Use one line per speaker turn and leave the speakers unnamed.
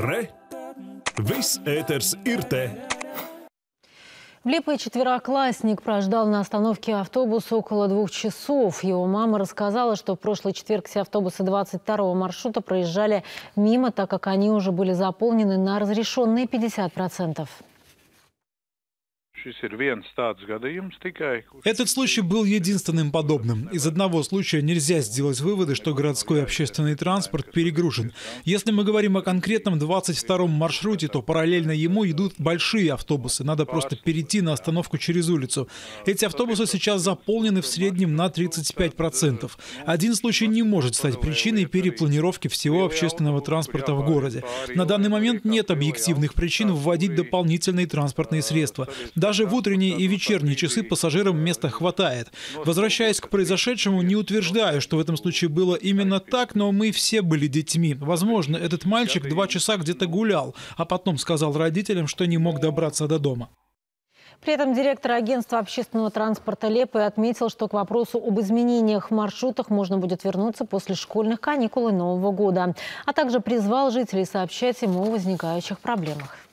Re! Viss ēters ir te!
В четвероклассник прождал на остановке автобуса около двух часов. Его мама рассказала, что в прошлый четверг все автобусы 22-го маршрута проезжали мимо, так как они уже были заполнены на разрешенные 50%.
Этот случай был единственным
подобным. Из одного случая нельзя сделать выводы, что городской общественный транспорт перегружен. Если мы говорим о конкретном 22-м маршруте, то параллельно ему идут большие автобусы. Надо просто перейти на остановку через улицу. Эти автобусы сейчас заполнены в среднем на 35%. Один случай не может стать причиной перепланировки всего общественного транспорта в городе. На данный момент нет объективных причин вводить дополнительные транспортные средства. Даже даже в утренние и вечерние часы пассажирам места хватает. Возвращаясь к произошедшему, не утверждаю, что в этом случае было именно так, но мы все были детьми. Возможно, этот мальчик два часа где-то гулял, а потом сказал родителям, что не мог добраться до дома.
При этом директор агентства общественного транспорта Лепы отметил, что к вопросу об изменениях в маршрутах можно будет вернуться после школьных каникул и Нового года, а также призвал жителей сообщать ему о возникающих проблемах.